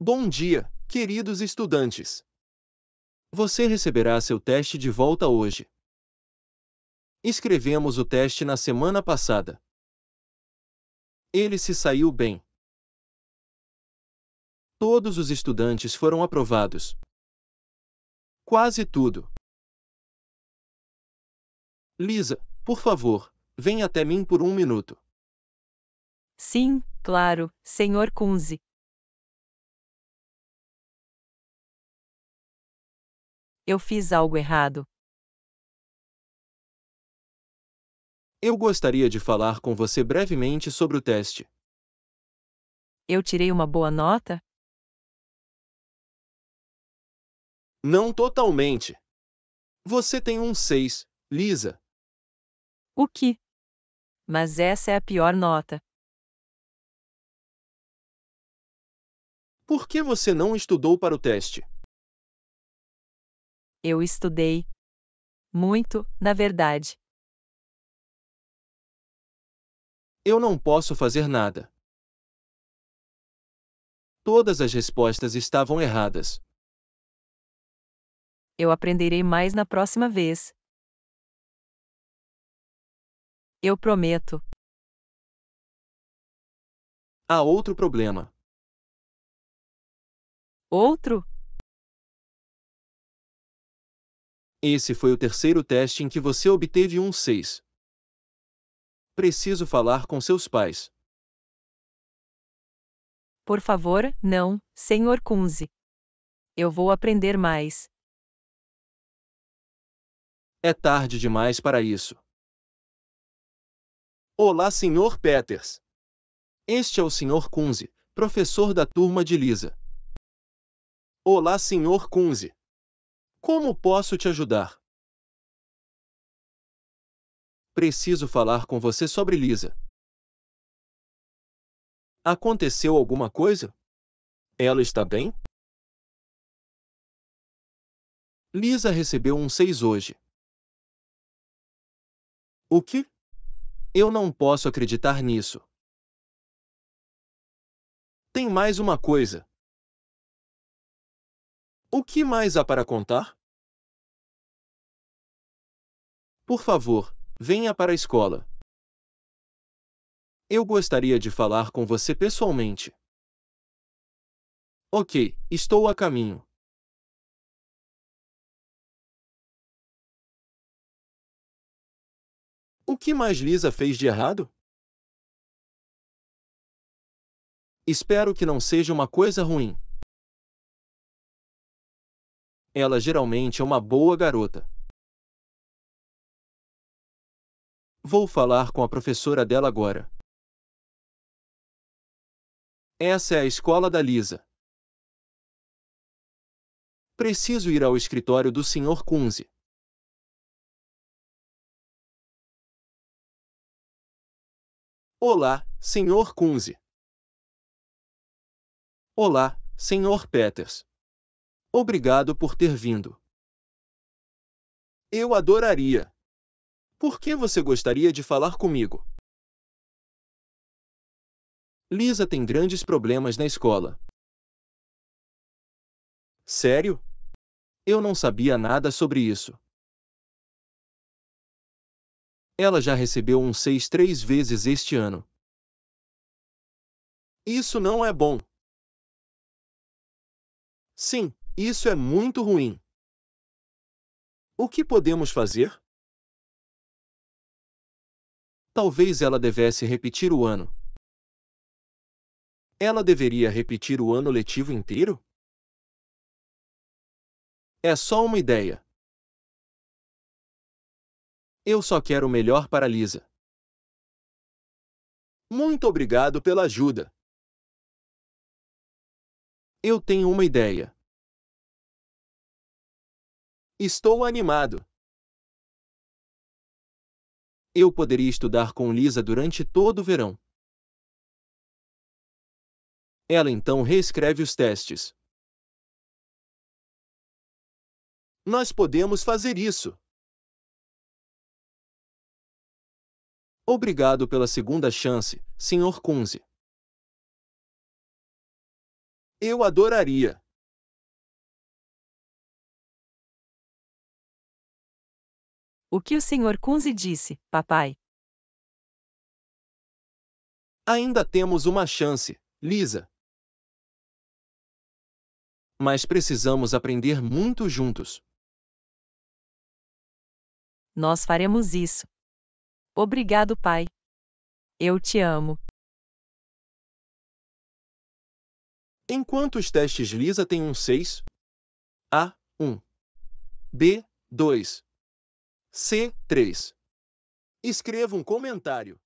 Bom dia, queridos estudantes. Você receberá seu teste de volta hoje. Escrevemos o teste na semana passada. Ele se saiu bem. Todos os estudantes foram aprovados. Quase tudo. Lisa, por favor, venha até mim por um minuto. Sim, claro, Sr. Kunze. Eu fiz algo errado. Eu gostaria de falar com você brevemente sobre o teste. Eu tirei uma boa nota? Não totalmente. Você tem um 6, Lisa. O que? Mas essa é a pior nota. Por que você não estudou para o teste? Eu estudei. Muito, na verdade. Eu não posso fazer nada. Todas as respostas estavam erradas. Eu aprenderei mais na próxima vez. Eu prometo. Há outro problema. Outro? Esse foi o terceiro teste em que você obteve um 6. Preciso falar com seus pais. Por favor, não, Sr. Kunze. Eu vou aprender mais. É tarde demais para isso. Olá, Sr. Peters. Este é o Sr. Kunze, professor da turma de Lisa. Olá, Sr. Kunze. Como posso te ajudar? Preciso falar com você sobre Lisa. Aconteceu alguma coisa? Ela está bem? Lisa recebeu um 6 hoje. O que? Eu não posso acreditar nisso. Tem mais uma coisa. O que mais há para contar? Por favor, venha para a escola. Eu gostaria de falar com você pessoalmente. Ok, estou a caminho. O que mais Lisa fez de errado? Espero que não seja uma coisa ruim. Ela geralmente é uma boa garota. Vou falar com a professora dela agora. Essa é a escola da Lisa. Preciso ir ao escritório do Sr. Kunze. Olá, Sr. Kunze. Olá, Sr. Peters. Obrigado por ter vindo. Eu adoraria. Por que você gostaria de falar comigo? Lisa tem grandes problemas na escola. Sério? Eu não sabia nada sobre isso. Ela já recebeu um 6 três vezes este ano. Isso não é bom. Sim, isso é muito ruim. O que podemos fazer? Talvez ela devesse repetir o ano. Ela deveria repetir o ano letivo inteiro? É só uma ideia. Eu só quero o melhor para Lisa. Muito obrigado pela ajuda. Eu tenho uma ideia. Estou animado eu poderia estudar com Lisa durante todo o verão. Ela então reescreve os testes. Nós podemos fazer isso. Obrigado pela segunda chance, Sr. Kunze. Eu adoraria. O que o Sr. Kunze disse, papai? Ainda temos uma chance, Lisa. Mas precisamos aprender muito juntos. Nós faremos isso. Obrigado, pai. Eu te amo. Enquanto os testes Lisa têm um 6, A, 1, B, 2, C3. Escreva um comentário.